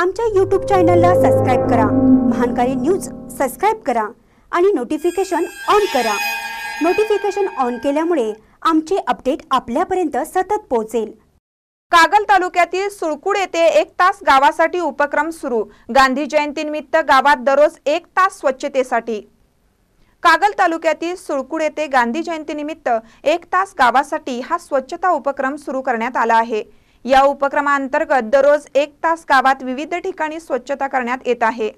आमच्या यूट्यूब चॅनलला सबस्क्राईब करा महानकारी न्यूज सबस्क्राईब करा आणि नोटिफिकेशन ऑन करा नोटिफिकेशन ऑन केल्यामुळे आमचे अपडेट आपल्यापर्यंत सतत पोहोचेल कागल तालुक्यातील सुळकुड येथे एक तास गावासाठी उपक्रम सुरू गांधी जयंतीनिमित्त गावात दररोज एक तास स्वच्छतेसाठी कागल तालुक्यातील सुळकुड येथे गांधी जयंतीनिमित्त एक तास गावासाठी हा स्वच्छता उपक्रम सुरू करण्यात आला आहे या उपक्रमाअंतर्गत दररोज एक तास गावात विविध ठिकाणी स्वच्छता करण्यात येत आहे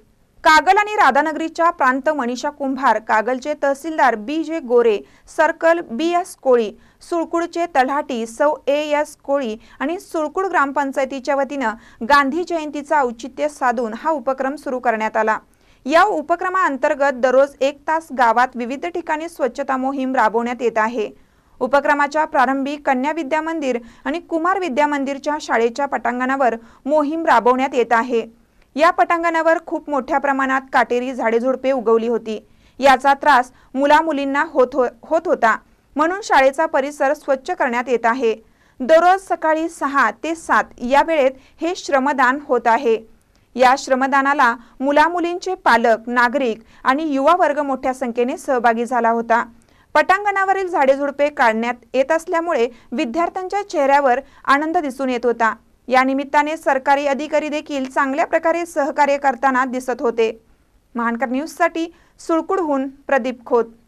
कागल आणि राधानगरीच्या प्रांत मनीषा कुंभार कागलचे तहसीलदार बी जे गोरे सर्कल बी एस कोळी सुळकुडचे तलाठी सौ ए एस कोळी आणि सुळकुड ग्रामपंचायतीच्या वतीनं गांधी जयंतीचं औचित्य साधून हा उपक्रम सुरू करण्यात आला या उपक्रमाअंतर्गत दररोज एक तास गावात विविध ठिकाणी स्वच्छता मोहीम राबवण्यात येत आहे उपक्रमाच्या प्रारंभी कन्या विद्या मंदिर आणि कुमार विद्या मंदिरच्या शाळेच्या पटांगणावर मोहीम राबवण्यात येत आहे या पटांगणावर खूप मोठ्या प्रमाणात काटेरी झाडेझुडपे उगवली होती याचा त्रास मुला मुलींना होत हो-, होत होता म्हणून शाळेचा परिसर स्वच्छ करण्यात येत आहे दररोज सकाळी सहा ते सात या वेळेत हे श्रमदान होत आहे या श्रमदानाला मुलामुलींचे पालक नागरिक आणि युवा वर्ग मोठ्या संख्येने सहभागी झाला होता पटांगणावरील झाडेझुडपे काढण्यात येत असल्यामुळे विद्यार्थ्यांच्या चेहऱ्यावर आनंद दिसून येत होता या निमित्ताने सरकारी अधिकारी देखील चांगल्या प्रकारे सहकार्य करताना दिसत होते महानकर न्यूजसाठी सुळकुडहून प्रदीप खोत